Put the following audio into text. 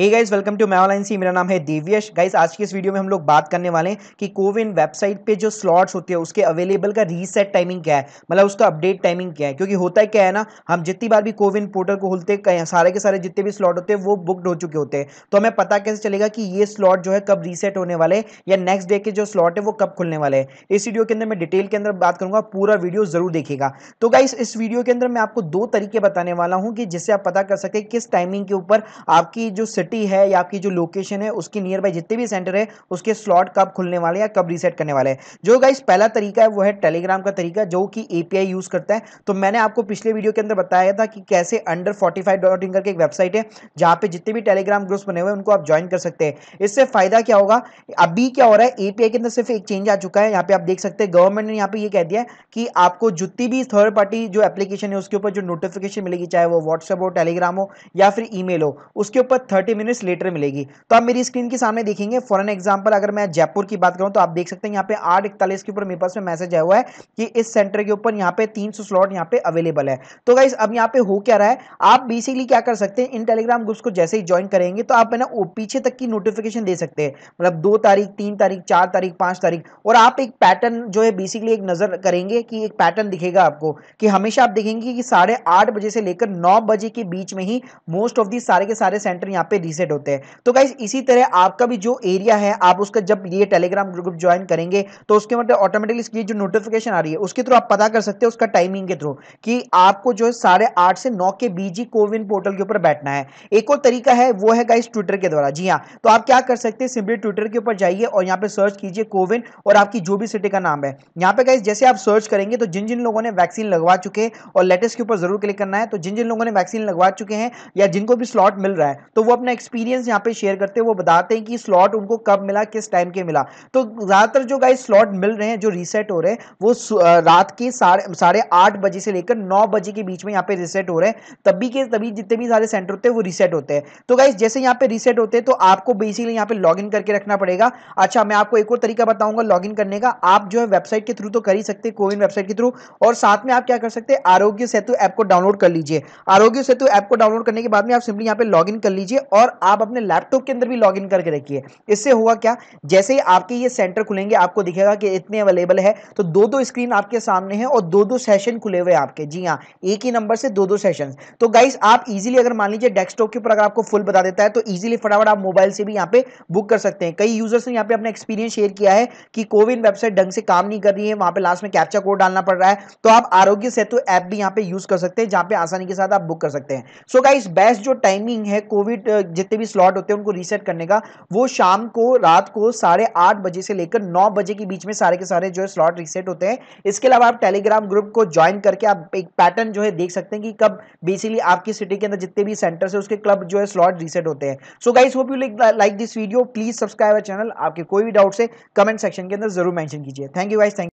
hey guys welcome to मैं online सी मेरा नाम है देव्यश गाइस आज की इस वीडियो में हम लोग बात करने वाले हैं कि कोविन वेबसाइट पे जो स्लॉट्स होते हैं उसके अवेलेबल का रीसेट टाइमिंग क्या है मतलब उसका अपडेट टाइमिंग क्या है क्योंकि होता है क्या है ना हम जितनी बार भी कोविन पोर्टल को खोलते हैं सारे के सारे जितने भी स्लॉट होते हैं वो बुकड हो चुके होते हैं तो हमें पता कैसे चलेगा कि ये स्लॉट जो है कब रीसेट होने वाले या नेक्स्ट डे के जो स्लॉट है वो कब खुलने वाले हैं इस वीडियो के अंदर मैं डिटेल के अंदर बात करूंगा पूरा वीडियो जरूर देखेगा तो गाइस इस वीडियो के अंदर मैं आपको दो तरीके बताने वाला हूँ कि जिससे आप पता कर सके किस टाइमिंग के ऊपर आपकी जो सिटी है या आपकी जो लोकेशन है उसके नियर बाई जितने भी सेंटर है उसके स्लॉट कब खुलने वाले या कब रीसेट करने वाले हैं जो गाइस पहला तरीका है वो है टेलीग्राम का तरीका जो कि एपीआई यूज़ करता है तो मैंने आपको पिछले वीडियो के अंदर बताया था कि कैसे under forty five dot in करके एक वेबसाइट है जहाँ पे जितने भी टेलीग्राम ग्रुप्स बने हुए हैं उनको आप ज्वाइन कर सकते हैं इससे फायदा क्या होगा अभी क्या हो रहा है एपीआई के अंदर सिर्फ एक चेंज आ चुका है यहाँ पे आप देख सकते हैं गवर्नमेंट ने यहाँ पे ये कह दिया है कि आपको जितनी भी थर्ड पार्टी जो एप्लीकेशन है उसके ऊपर जो नोटिफिकेशन मिलेगी चाहे वो व्हाट्सएप हो टेलीग्राम हो या फिर ईमेल हो उसके ऊपर थर्टी मिनट्स लेटर मिलेगी तो आप मेरी स्क्रीन के सामने देखेंगे फॉर एन एग्जाम्पल अगर मैं जयपुर की बात करूँ तो आप देख सकते हैं यहाँ पे आठ इकतालीस के ऊपर मेरे पास में मैसेज आया हुआ है कि इस सेंटर के ऊपर यहाँ पे तीन स्लॉट यहाँ पे अवेलेबल है तो गाइज अब यहाँ पे हो क्या रहा है आप बेसिकली क्या कर सकते हैं इन टेलीग्राम ग्रुप्स को जैसे ही ज्वाइन करेंगे तो आप है ना पीछे तक की नोटिफिकेशन दे सकते हैं मतलब दो तारीख तीन तारीख चार तारीख पांच तारीख और आप एक पैटर्न जो है बेसिकली एक नज़र करेंगे कि एक पैटर्न दिखेगा आपको कि हमेशा आप देखेंगे कि साढ़े आठ बजे से लेकर नौ बजे के बीच में ही मोस्ट ऑफ दी सारे के सारे सेंटर यहाँ पे रीसेट होते हैं तो गाइज इसी तरह आपका भी जो एरिया है आप उसका जब ये टेलीग्राम ग्रुप ज्वाइन करेंगे तो उसके मतलब ऑटोमेटिकली जो नोटिफिकेशन आ रही है उसके थ्रू आप पता कर सकते हो उसका टाइमिंग के थ्रू कि आपको जो है साढ़े आठ से नौ के बीच ही कोविन पोर्टल के ऊपर बैठना है एक और तरीका है वो है गाइज ट्विटर के द्वारा जी हाँ तो आप क्या कर सकते हैं सिंपली ट्विटर के ऊपर जाइए और यहाँ पे सर्च कीजिए कोविन और आपकी जो भी सिटी का नाम है यहाँ पे गाइज जैसे आप सर्च करेंगे तो जिन जिन लोगों ने वैक्सीन लगवा चुके हैं और लेटेस्ट के ऊपर जरूर क्लिक करना है तो जिन जिन लोगों ने वैक्सीन लगवा चुके हैं या जिनको भी स्लॉट मिल रहा है तो वो अपने अपना एक्सपीरियंस यहाँ पे शेयर करते हैं वो बताते हैं कि स्लॉट उनको कब मिला किस टाइम के मिला तो ज़्यादातर जो गाइस स्लॉट मिल रहे हैं जो रीसेट हो रहे हैं वो रात के साढ़े साढ़े आठ बजे से लेकर नौ बजे के बीच में यहाँ पे रिसेट हो रहे हैं तभी के तभी जितने भी सारे सेंटर होते हैं वो रिसेट होते हैं तो गाइस जैसे यहाँ पे रिसेट होते हैं तो आपको बेसिकली यहाँ पे लॉगिन करके रखना पड़ेगा अच्छा मैं आपको एक और तरीका बताऊंगा लॉगिन करने का आप जो है वेबसाइट के थ्रू तो कर ही सकते हैं कोविन वेबसाइट के थ्रू और साथ में आप क्या कर सकते हैं आरोग्य सेतु ऐप को डाउनलोड कर लीजिए आरोग्य सेतु ऐप को डाउनलोड करने के बाद में आप सिंपली यहाँ पे लॉग कर लीजिए और और आप अपने लैपटॉप के अंदर भी लॉग करके रखिए इससे होगा क्या जैसे ही आपके ये सेंटर खुलेंगे आपको दिखेगा कि इतने अवेलेबल है तो दो दो स्क्रीन आपके सामने है और दो दो सेशन खुले हुए आपके जी हाँ एक ही नंबर से दो दो सेशन तो गाइस आप इजीली अगर मान लीजिए डेस्कटॉप के ऊपर अगर आपको फुल बता देता है तो इजीली फटाफट आप मोबाइल से भी यहाँ पे बुक कर सकते हैं कई यूजर्स ने यहाँ पे अपना एक्सपीरियंस शेयर किया है कि कोविन वेबसाइट ढंग से काम नहीं कर रही है वहां पर लास्ट में कैप्चा कोड डालना पड़ रहा है तो आप आरोग्य सेतु ऐप भी यहाँ पे यूज कर सकते हैं जहां पे आसानी के साथ आप बुक कर सकते हैं सो गाइस बेस्ट जो टाइमिंग है कोविड जितने भी स्लॉट होते हैं उनको रीसेट करने का वो शाम को रात को साढ़े आठ बजे से लेकर नौ बजे के बीच में सारे के सारे जो है स्लॉट रीसेट होते हैं इसके अलावा आप टेलीग्राम ग्रुप को ज्वाइन करके आप एक पैटर्न जो है देख सकते हैं कि कब बेसिकली आपकी सिटी के अंदर जितने भी सेंटर है उसके क्लब जो है स्लॉट रीसेट होते हैं so guys hope you like this video please subscribe channel आपके कोई भी डाउट्स है कमेंट सेक्शन के अंदर जरूर मैंशन कीजिए थैंक यू गाइज थैंक